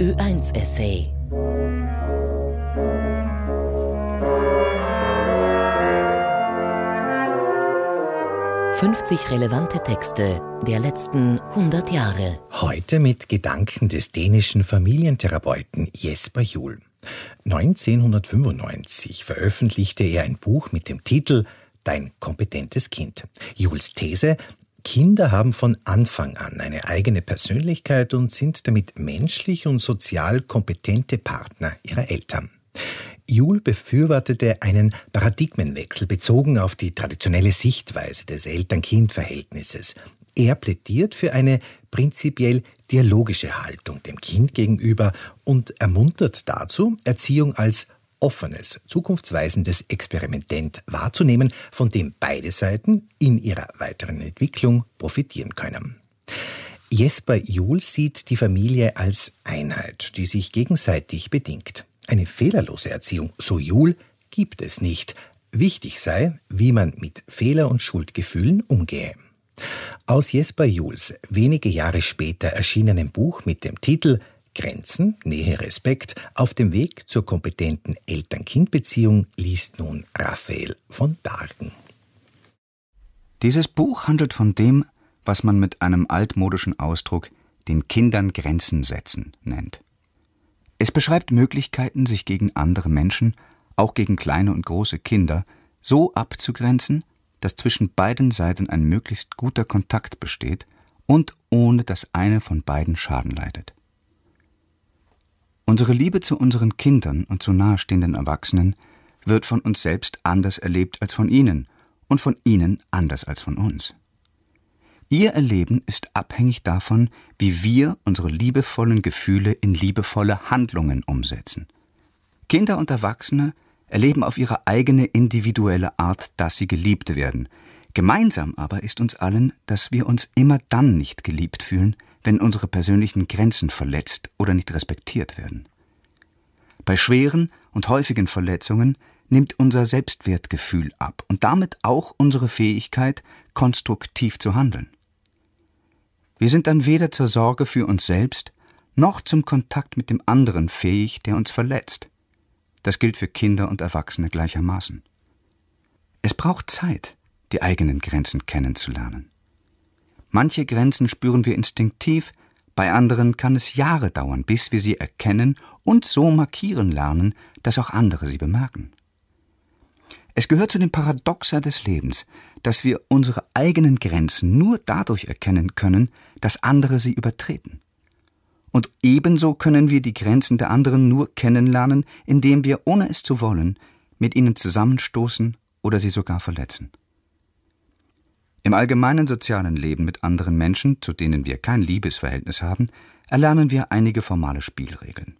Ö1-Essay. Fünfzig relevante Texte der letzten 100 Jahre. Heute mit Gedanken des dänischen Familientherapeuten Jesper Juhl. 1995 veröffentlichte er ein Buch mit dem Titel Dein kompetentes Kind. Jules These, Kinder haben von Anfang an eine eigene Persönlichkeit und sind damit menschlich und sozial kompetente Partner ihrer Eltern. Juhl befürwortete einen Paradigmenwechsel bezogen auf die traditionelle Sichtweise des Eltern-Kind-Verhältnisses. Er plädiert für eine prinzipiell dialogische Haltung dem Kind gegenüber und ermuntert dazu, Erziehung als offenes, zukunftsweisendes Experimentent wahrzunehmen, von dem beide Seiten in ihrer weiteren Entwicklung profitieren können. Jesper Juhl sieht die Familie als Einheit, die sich gegenseitig bedingt. Eine fehlerlose Erziehung, so Juhl, gibt es nicht. Wichtig sei, wie man mit Fehler- und Schuldgefühlen umgehe. Aus Jesper Juhls wenige Jahre später erschienenem Buch mit dem Titel Grenzen, Nähe, Respekt. Auf dem Weg zur kompetenten Eltern-Kind-Beziehung liest nun Raphael von Dargen. Dieses Buch handelt von dem, was man mit einem altmodischen Ausdruck den Kindern Grenzen setzen nennt. Es beschreibt Möglichkeiten, sich gegen andere Menschen, auch gegen kleine und große Kinder, so abzugrenzen, dass zwischen beiden Seiten ein möglichst guter Kontakt besteht und ohne dass eine von beiden Schaden leidet. Unsere Liebe zu unseren Kindern und zu nahestehenden Erwachsenen wird von uns selbst anders erlebt als von ihnen und von ihnen anders als von uns. Ihr Erleben ist abhängig davon, wie wir unsere liebevollen Gefühle in liebevolle Handlungen umsetzen. Kinder und Erwachsene erleben auf ihre eigene individuelle Art, dass sie geliebt werden. Gemeinsam aber ist uns allen, dass wir uns immer dann nicht geliebt fühlen, wenn unsere persönlichen Grenzen verletzt oder nicht respektiert werden. Bei schweren und häufigen Verletzungen nimmt unser Selbstwertgefühl ab und damit auch unsere Fähigkeit, konstruktiv zu handeln. Wir sind dann weder zur Sorge für uns selbst noch zum Kontakt mit dem anderen fähig, der uns verletzt. Das gilt für Kinder und Erwachsene gleichermaßen. Es braucht Zeit, die eigenen Grenzen kennenzulernen. Manche Grenzen spüren wir instinktiv, bei anderen kann es Jahre dauern, bis wir sie erkennen und so markieren lernen, dass auch andere sie bemerken. Es gehört zu den Paradoxa des Lebens, dass wir unsere eigenen Grenzen nur dadurch erkennen können, dass andere sie übertreten. Und ebenso können wir die Grenzen der anderen nur kennenlernen, indem wir, ohne es zu wollen, mit ihnen zusammenstoßen oder sie sogar verletzen. Im allgemeinen sozialen Leben mit anderen Menschen, zu denen wir kein Liebesverhältnis haben, erlernen wir einige formale Spielregeln.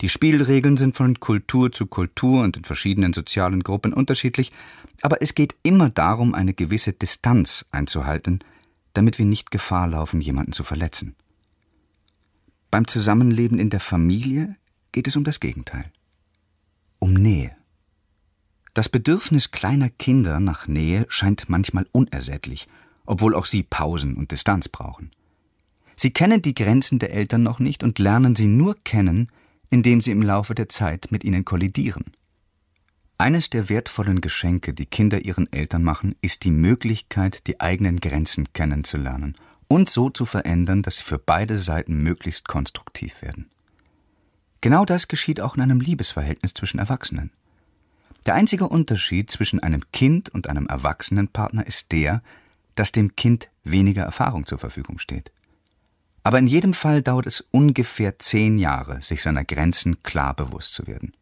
Die Spielregeln sind von Kultur zu Kultur und in verschiedenen sozialen Gruppen unterschiedlich, aber es geht immer darum, eine gewisse Distanz einzuhalten, damit wir nicht Gefahr laufen, jemanden zu verletzen. Beim Zusammenleben in der Familie geht es um das Gegenteil, um Nähe. Das Bedürfnis kleiner Kinder nach Nähe scheint manchmal unersättlich, obwohl auch sie Pausen und Distanz brauchen. Sie kennen die Grenzen der Eltern noch nicht und lernen sie nur kennen, indem sie im Laufe der Zeit mit ihnen kollidieren. Eines der wertvollen Geschenke, die Kinder ihren Eltern machen, ist die Möglichkeit, die eigenen Grenzen kennenzulernen und so zu verändern, dass sie für beide Seiten möglichst konstruktiv werden. Genau das geschieht auch in einem Liebesverhältnis zwischen Erwachsenen. Der einzige Unterschied zwischen einem Kind und einem Erwachsenenpartner ist der, dass dem Kind weniger Erfahrung zur Verfügung steht. Aber in jedem Fall dauert es ungefähr zehn Jahre, sich seiner Grenzen klar bewusst zu werden.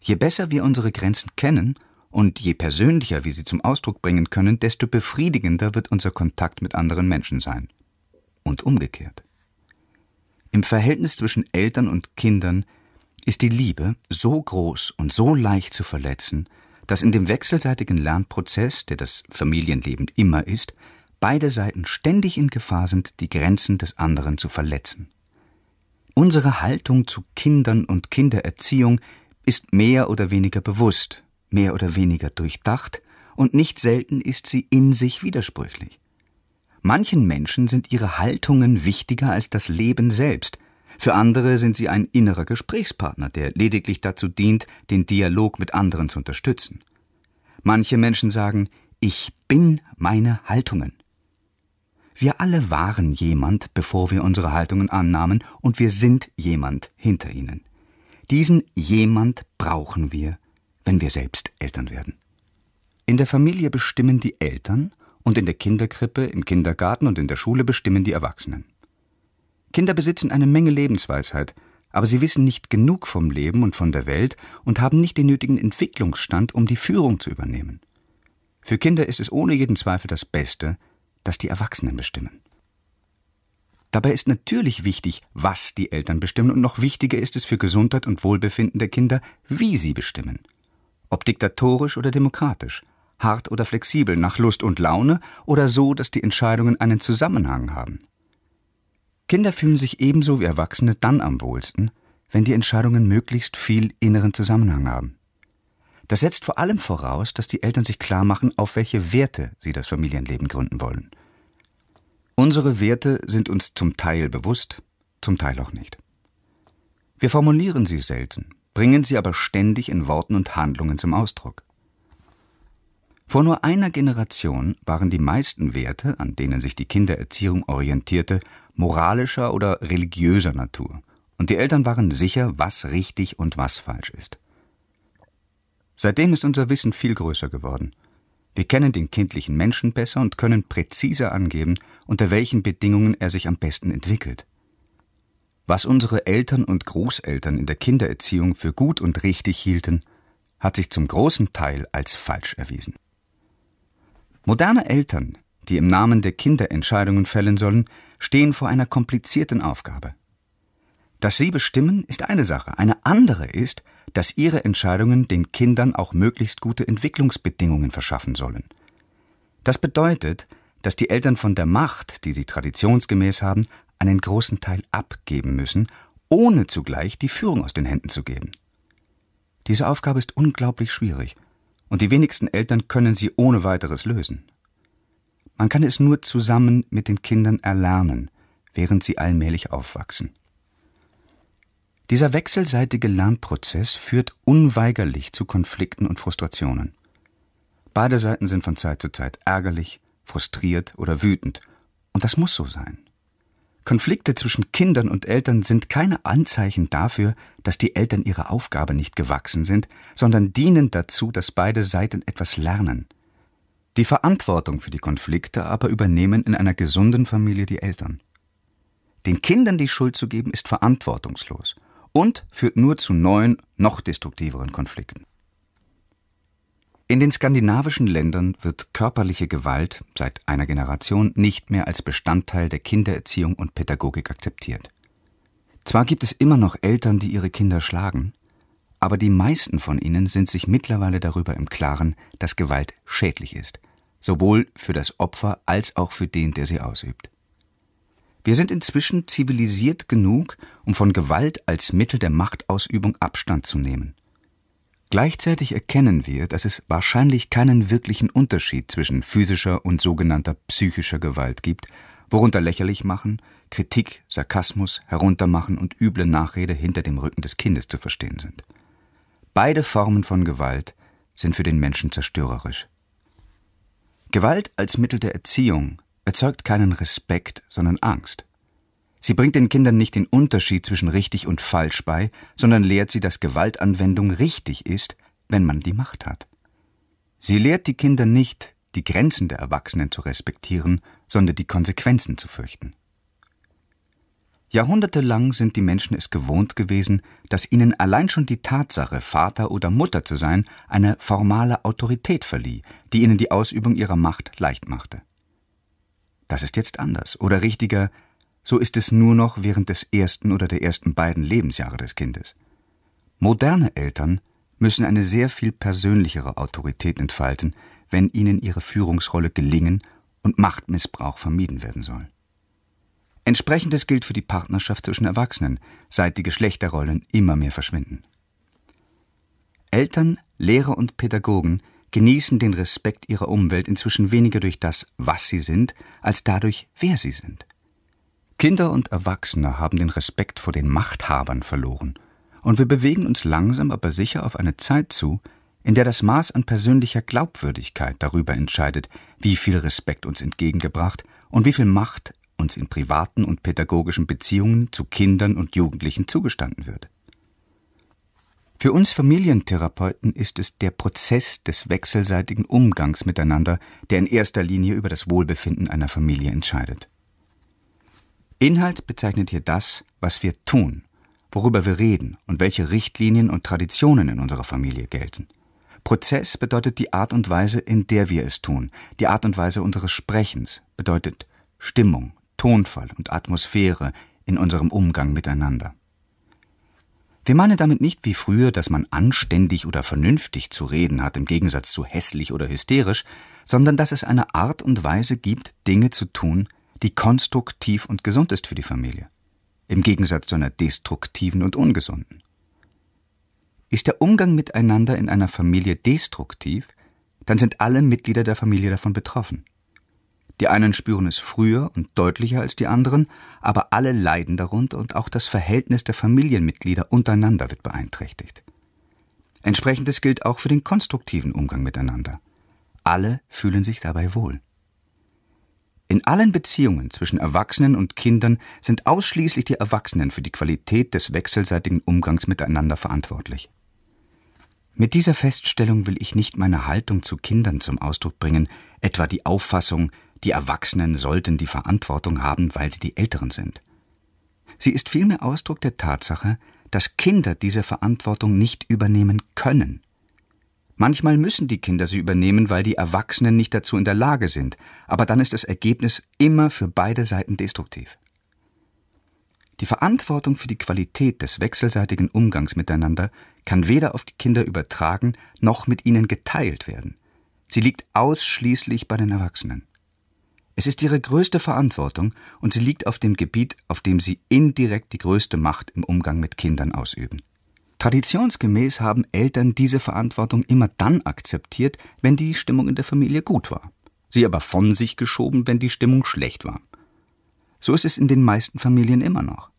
Je besser wir unsere Grenzen kennen und je persönlicher wir sie zum Ausdruck bringen können, desto befriedigender wird unser Kontakt mit anderen Menschen sein. Und umgekehrt. Im Verhältnis zwischen Eltern und Kindern ist die Liebe so groß und so leicht zu verletzen, dass in dem wechselseitigen Lernprozess, der das Familienleben immer ist, beide Seiten ständig in Gefahr sind, die Grenzen des anderen zu verletzen. Unsere Haltung zu Kindern und Kindererziehung ist mehr oder weniger bewusst, mehr oder weniger durchdacht, und nicht selten ist sie in sich widersprüchlich. Manchen Menschen sind ihre Haltungen wichtiger als das Leben selbst, für andere sind sie ein innerer Gesprächspartner, der lediglich dazu dient, den Dialog mit anderen zu unterstützen. Manche Menschen sagen, ich bin meine Haltungen. Wir alle waren jemand, bevor wir unsere Haltungen annahmen, und wir sind jemand hinter ihnen. Diesen jemand brauchen wir, wenn wir selbst Eltern werden. In der Familie bestimmen die Eltern und in der Kinderkrippe, im Kindergarten und in der Schule bestimmen die Erwachsenen. Kinder besitzen eine Menge Lebensweisheit, aber sie wissen nicht genug vom Leben und von der Welt und haben nicht den nötigen Entwicklungsstand, um die Führung zu übernehmen. Für Kinder ist es ohne jeden Zweifel das Beste, dass die Erwachsenen bestimmen. Dabei ist natürlich wichtig, was die Eltern bestimmen, und noch wichtiger ist es für Gesundheit und Wohlbefinden der Kinder, wie sie bestimmen. Ob diktatorisch oder demokratisch, hart oder flexibel, nach Lust und Laune oder so, dass die Entscheidungen einen Zusammenhang haben. Kinder fühlen sich ebenso wie Erwachsene dann am wohlsten, wenn die Entscheidungen möglichst viel inneren Zusammenhang haben. Das setzt vor allem voraus, dass die Eltern sich klar machen, auf welche Werte sie das Familienleben gründen wollen. Unsere Werte sind uns zum Teil bewusst, zum Teil auch nicht. Wir formulieren sie selten, bringen sie aber ständig in Worten und Handlungen zum Ausdruck. Vor nur einer Generation waren die meisten Werte, an denen sich die Kindererziehung orientierte, moralischer oder religiöser Natur, und die Eltern waren sicher, was richtig und was falsch ist. Seitdem ist unser Wissen viel größer geworden. Wir kennen den kindlichen Menschen besser und können präziser angeben, unter welchen Bedingungen er sich am besten entwickelt. Was unsere Eltern und Großeltern in der Kindererziehung für gut und richtig hielten, hat sich zum großen Teil als falsch erwiesen. Moderne Eltern, die im Namen der Kinder Entscheidungen fällen sollen, stehen vor einer komplizierten Aufgabe. Dass sie bestimmen, ist eine Sache. Eine andere ist, dass ihre Entscheidungen den Kindern auch möglichst gute Entwicklungsbedingungen verschaffen sollen. Das bedeutet, dass die Eltern von der Macht, die sie traditionsgemäß haben, einen großen Teil abgeben müssen, ohne zugleich die Führung aus den Händen zu geben. Diese Aufgabe ist unglaublich schwierig und die wenigsten Eltern können sie ohne weiteres lösen. Man kann es nur zusammen mit den Kindern erlernen, während sie allmählich aufwachsen. Dieser wechselseitige Lernprozess führt unweigerlich zu Konflikten und Frustrationen. Beide Seiten sind von Zeit zu Zeit ärgerlich, frustriert oder wütend, und das muss so sein. Konflikte zwischen Kindern und Eltern sind keine Anzeichen dafür, dass die Eltern ihrer Aufgabe nicht gewachsen sind, sondern dienen dazu, dass beide Seiten etwas lernen. Die Verantwortung für die Konflikte aber übernehmen in einer gesunden Familie die Eltern. Den Kindern die Schuld zu geben, ist verantwortungslos und führt nur zu neuen, noch destruktiveren Konflikten. In den skandinavischen Ländern wird körperliche Gewalt seit einer Generation nicht mehr als Bestandteil der Kindererziehung und Pädagogik akzeptiert. Zwar gibt es immer noch Eltern, die ihre Kinder schlagen, aber die meisten von ihnen sind sich mittlerweile darüber im Klaren, dass Gewalt schädlich ist, sowohl für das Opfer als auch für den, der sie ausübt. Wir sind inzwischen zivilisiert genug, um von Gewalt als Mittel der Machtausübung Abstand zu nehmen. Gleichzeitig erkennen wir, dass es wahrscheinlich keinen wirklichen Unterschied zwischen physischer und sogenannter psychischer Gewalt gibt, worunter lächerlich machen, Kritik, Sarkasmus, Heruntermachen und üble Nachrede hinter dem Rücken des Kindes zu verstehen sind. Beide Formen von Gewalt sind für den Menschen zerstörerisch. Gewalt als Mittel der Erziehung erzeugt keinen Respekt, sondern Angst. Sie bringt den Kindern nicht den Unterschied zwischen richtig und falsch bei, sondern lehrt sie, dass Gewaltanwendung richtig ist, wenn man die Macht hat. Sie lehrt die Kinder nicht, die Grenzen der Erwachsenen zu respektieren, sondern die Konsequenzen zu fürchten. Jahrhundertelang sind die Menschen es gewohnt gewesen, dass ihnen allein schon die Tatsache, Vater oder Mutter zu sein, eine formale Autorität verlieh, die ihnen die Ausübung ihrer Macht leicht machte. Das ist jetzt anders, oder richtiger, so ist es nur noch während des ersten oder der ersten beiden Lebensjahre des Kindes. Moderne Eltern müssen eine sehr viel persönlichere Autorität entfalten, wenn ihnen ihre Führungsrolle gelingen und Machtmissbrauch vermieden werden soll. Entsprechendes gilt für die Partnerschaft zwischen Erwachsenen, seit die Geschlechterrollen immer mehr verschwinden. Eltern, Lehrer und Pädagogen genießen den Respekt ihrer Umwelt inzwischen weniger durch das, was sie sind, als dadurch, wer sie sind. Kinder und Erwachsene haben den Respekt vor den Machthabern verloren, und wir bewegen uns langsam aber sicher auf eine Zeit zu, in der das Maß an persönlicher Glaubwürdigkeit darüber entscheidet, wie viel Respekt uns entgegengebracht und wie viel Macht uns in privaten und pädagogischen Beziehungen zu Kindern und Jugendlichen zugestanden wird. Für uns Familientherapeuten ist es der Prozess des wechselseitigen Umgangs miteinander, der in erster Linie über das Wohlbefinden einer Familie entscheidet. Inhalt bezeichnet hier das, was wir tun, worüber wir reden und welche Richtlinien und Traditionen in unserer Familie gelten. Prozess bedeutet die Art und Weise, in der wir es tun. Die Art und Weise unseres Sprechens bedeutet Stimmung, Tonfall und Atmosphäre in unserem Umgang miteinander. Wir meinen damit nicht wie früher, dass man anständig oder vernünftig zu reden hat im Gegensatz zu hässlich oder hysterisch, sondern dass es eine Art und Weise gibt, Dinge zu tun, die konstruktiv und gesund ist für die Familie, im Gegensatz zu einer destruktiven und ungesunden. Ist der Umgang miteinander in einer Familie destruktiv, dann sind alle Mitglieder der Familie davon betroffen. Die einen spüren es früher und deutlicher als die anderen, aber alle leiden darunter und auch das Verhältnis der Familienmitglieder untereinander wird beeinträchtigt. Entsprechendes gilt auch für den konstruktiven Umgang miteinander. Alle fühlen sich dabei wohl. In allen Beziehungen zwischen Erwachsenen und Kindern sind ausschließlich die Erwachsenen für die Qualität des wechselseitigen Umgangs miteinander verantwortlich. Mit dieser Feststellung will ich nicht meine Haltung zu Kindern zum Ausdruck bringen, etwa die Auffassung, die Erwachsenen sollten die Verantwortung haben, weil sie die Älteren sind. Sie ist vielmehr Ausdruck der Tatsache, dass Kinder diese Verantwortung nicht übernehmen können. Manchmal müssen die Kinder sie übernehmen, weil die Erwachsenen nicht dazu in der Lage sind, aber dann ist das Ergebnis immer für beide Seiten destruktiv. Die Verantwortung für die Qualität des wechselseitigen Umgangs miteinander kann weder auf die Kinder übertragen noch mit ihnen geteilt werden. Sie liegt ausschließlich bei den Erwachsenen. Es ist ihre größte Verantwortung und sie liegt auf dem Gebiet, auf dem sie indirekt die größte Macht im Umgang mit Kindern ausüben. Traditionsgemäß haben Eltern diese Verantwortung immer dann akzeptiert, wenn die Stimmung in der Familie gut war, sie aber von sich geschoben, wenn die Stimmung schlecht war. So ist es in den meisten Familien immer noch.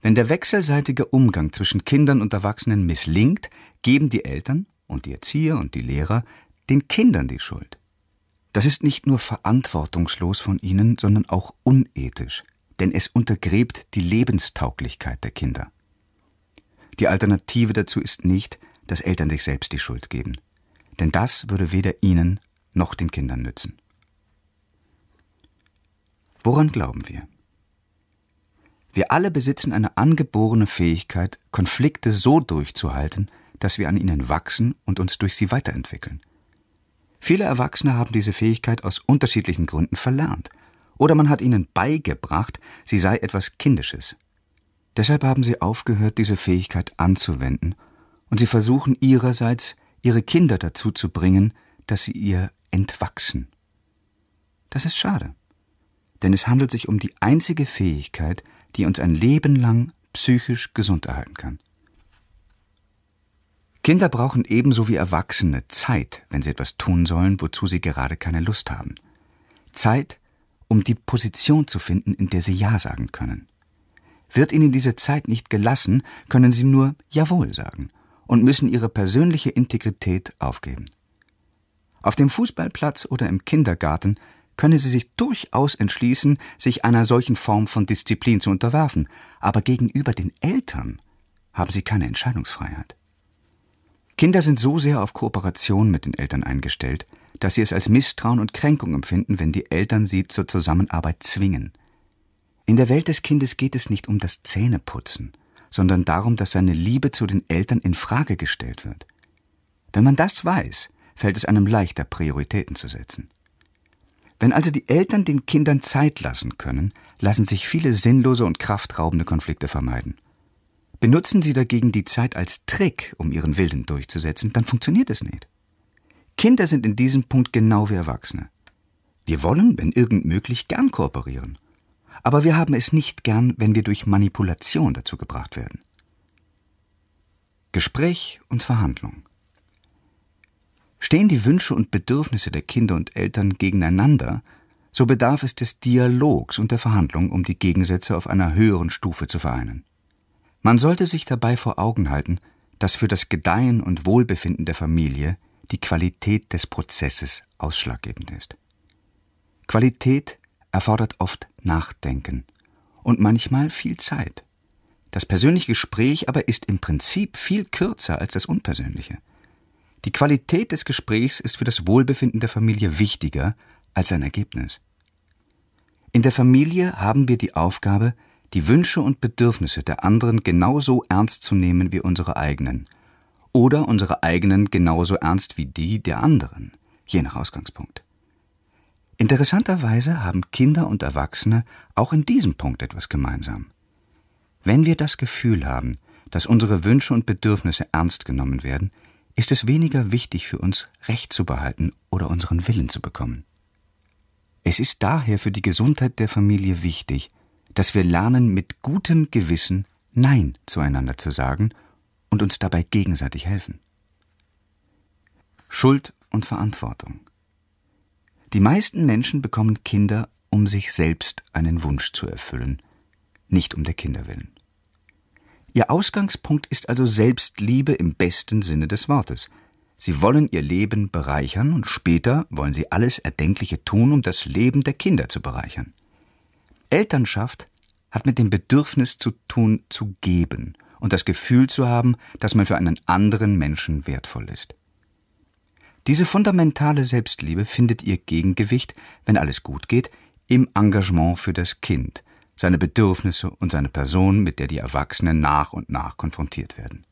Wenn der wechselseitige Umgang zwischen Kindern und Erwachsenen misslingt, geben die Eltern und die Erzieher und die Lehrer den Kindern die Schuld. Das ist nicht nur verantwortungslos von ihnen, sondern auch unethisch, denn es untergräbt die Lebenstauglichkeit der Kinder. Die Alternative dazu ist nicht, dass Eltern sich selbst die Schuld geben. Denn das würde weder ihnen noch den Kindern nützen. Woran glauben wir? Wir alle besitzen eine angeborene Fähigkeit, Konflikte so durchzuhalten, dass wir an ihnen wachsen und uns durch sie weiterentwickeln. Viele Erwachsene haben diese Fähigkeit aus unterschiedlichen Gründen verlernt, oder man hat ihnen beigebracht, sie sei etwas Kindisches, Deshalb haben sie aufgehört, diese Fähigkeit anzuwenden, und sie versuchen ihrerseits, ihre Kinder dazu zu bringen, dass sie ihr entwachsen. Das ist schade, denn es handelt sich um die einzige Fähigkeit, die uns ein Leben lang psychisch gesund erhalten kann. Kinder brauchen ebenso wie Erwachsene Zeit, wenn sie etwas tun sollen, wozu sie gerade keine Lust haben. Zeit, um die Position zu finden, in der sie Ja sagen können. Wird ihnen diese Zeit nicht gelassen, können sie nur Jawohl sagen und müssen ihre persönliche Integrität aufgeben. Auf dem Fußballplatz oder im Kindergarten können sie sich durchaus entschließen, sich einer solchen Form von Disziplin zu unterwerfen, aber gegenüber den Eltern haben sie keine Entscheidungsfreiheit. Kinder sind so sehr auf Kooperation mit den Eltern eingestellt, dass sie es als Misstrauen und Kränkung empfinden, wenn die Eltern sie zur Zusammenarbeit zwingen. In der Welt des Kindes geht es nicht um das Zähneputzen, sondern darum, dass seine Liebe zu den Eltern in Frage gestellt wird. Wenn man das weiß, fällt es einem leichter, Prioritäten zu setzen. Wenn also die Eltern den Kindern Zeit lassen können, lassen sich viele sinnlose und kraftraubende Konflikte vermeiden. Benutzen sie dagegen die Zeit als Trick, um ihren Willen durchzusetzen, dann funktioniert es nicht. Kinder sind in diesem Punkt genau wie Erwachsene. Wir wollen, wenn irgend möglich, gern kooperieren aber wir haben es nicht gern, wenn wir durch Manipulation dazu gebracht werden. Gespräch und Verhandlung. Stehen die Wünsche und Bedürfnisse der Kinder und Eltern gegeneinander, so bedarf es des Dialogs und der Verhandlung, um die Gegensätze auf einer höheren Stufe zu vereinen. Man sollte sich dabei vor Augen halten, dass für das Gedeihen und Wohlbefinden der Familie die Qualität des Prozesses ausschlaggebend ist. Qualität erfordert oft Nachdenken und manchmal viel Zeit. Das persönliche Gespräch aber ist im Prinzip viel kürzer als das unpersönliche. Die Qualität des Gesprächs ist für das Wohlbefinden der Familie wichtiger als sein Ergebnis. In der Familie haben wir die Aufgabe, die Wünsche und Bedürfnisse der anderen genauso ernst zu nehmen wie unsere eigenen oder unsere eigenen genauso ernst wie die der anderen, je nach Ausgangspunkt. Interessanterweise haben Kinder und Erwachsene auch in diesem Punkt etwas gemeinsam. Wenn wir das Gefühl haben, dass unsere Wünsche und Bedürfnisse ernst genommen werden, ist es weniger wichtig für uns, Recht zu behalten oder unseren Willen zu bekommen. Es ist daher für die Gesundheit der Familie wichtig, dass wir lernen, mit gutem Gewissen Nein zueinander zu sagen und uns dabei gegenseitig helfen. Schuld und Verantwortung. Die meisten Menschen bekommen Kinder, um sich selbst einen Wunsch zu erfüllen, nicht um der Kinder willen. Ihr Ausgangspunkt ist also Selbstliebe im besten Sinne des Wortes. Sie wollen ihr Leben bereichern und später wollen sie alles Erdenkliche tun, um das Leben der Kinder zu bereichern. Elternschaft hat mit dem Bedürfnis zu tun, zu geben und das Gefühl zu haben, dass man für einen anderen Menschen wertvoll ist. Diese fundamentale Selbstliebe findet ihr Gegengewicht, wenn alles gut geht, im Engagement für das Kind, seine Bedürfnisse und seine Person, mit der die Erwachsenen nach und nach konfrontiert werden.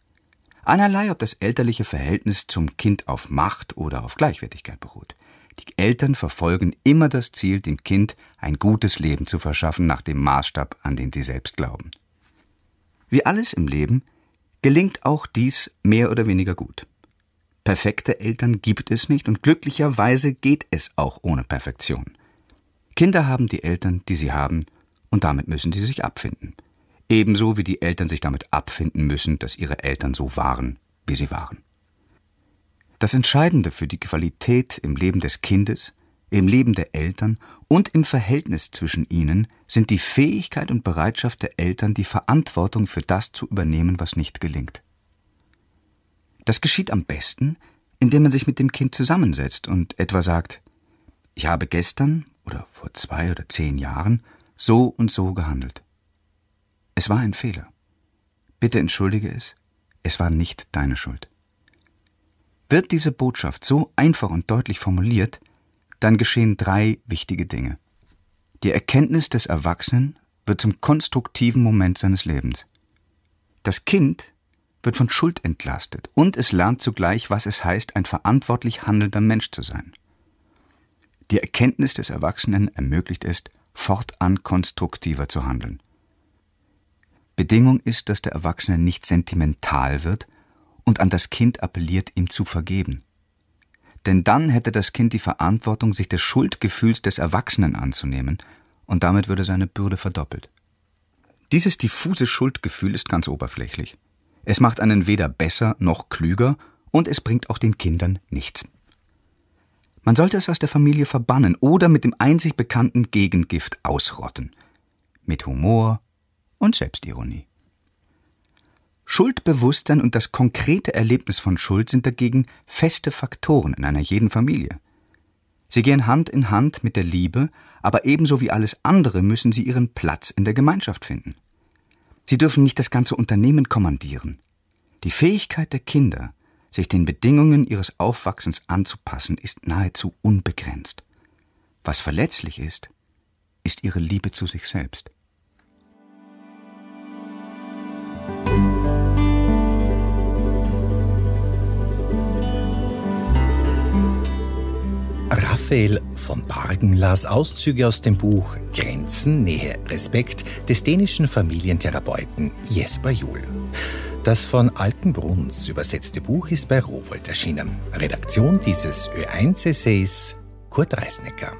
Einerlei, ob das elterliche Verhältnis zum Kind auf Macht oder auf Gleichwertigkeit beruht. Die Eltern verfolgen immer das Ziel, dem Kind ein gutes Leben zu verschaffen nach dem Maßstab, an den sie selbst glauben. Wie alles im Leben gelingt auch dies mehr oder weniger gut. Perfekte Eltern gibt es nicht und glücklicherweise geht es auch ohne Perfektion. Kinder haben die Eltern, die sie haben, und damit müssen sie sich abfinden. Ebenso wie die Eltern sich damit abfinden müssen, dass ihre Eltern so waren, wie sie waren. Das Entscheidende für die Qualität im Leben des Kindes, im Leben der Eltern und im Verhältnis zwischen ihnen sind die Fähigkeit und Bereitschaft der Eltern, die Verantwortung für das zu übernehmen, was nicht gelingt. Das geschieht am besten, indem man sich mit dem Kind zusammensetzt und etwa sagt, ich habe gestern oder vor zwei oder zehn Jahren so und so gehandelt. Es war ein Fehler. Bitte entschuldige es, es war nicht deine Schuld. Wird diese Botschaft so einfach und deutlich formuliert, dann geschehen drei wichtige Dinge. Die Erkenntnis des Erwachsenen wird zum konstruktiven Moment seines Lebens. Das Kind wird von Schuld entlastet und es lernt zugleich, was es heißt, ein verantwortlich handelnder Mensch zu sein. Die Erkenntnis des Erwachsenen ermöglicht es, fortan konstruktiver zu handeln. Bedingung ist, dass der Erwachsene nicht sentimental wird und an das Kind appelliert, ihm zu vergeben. Denn dann hätte das Kind die Verantwortung, sich des Schuldgefühls des Erwachsenen anzunehmen, und damit würde seine Bürde verdoppelt. Dieses diffuse Schuldgefühl ist ganz oberflächlich. Es macht einen weder besser noch klüger und es bringt auch den Kindern nichts. Man sollte es aus der Familie verbannen oder mit dem einzig bekannten Gegengift ausrotten. Mit Humor und Selbstironie. Schuldbewusstsein und das konkrete Erlebnis von Schuld sind dagegen feste Faktoren in einer jeden Familie. Sie gehen Hand in Hand mit der Liebe, aber ebenso wie alles andere müssen sie ihren Platz in der Gemeinschaft finden. Sie dürfen nicht das ganze Unternehmen kommandieren. Die Fähigkeit der Kinder, sich den Bedingungen ihres Aufwachsens anzupassen, ist nahezu unbegrenzt. Was verletzlich ist, ist ihre Liebe zu sich selbst. Raphael von Bargen las Auszüge aus dem Buch Grenzen, Nähe, Respekt des dänischen Familientherapeuten Jesper Juhl. Das von Altenbruns übersetzte Buch ist bei Rowold erschienen. Redaktion dieses Ö1-Essays Kurt Reisnecker.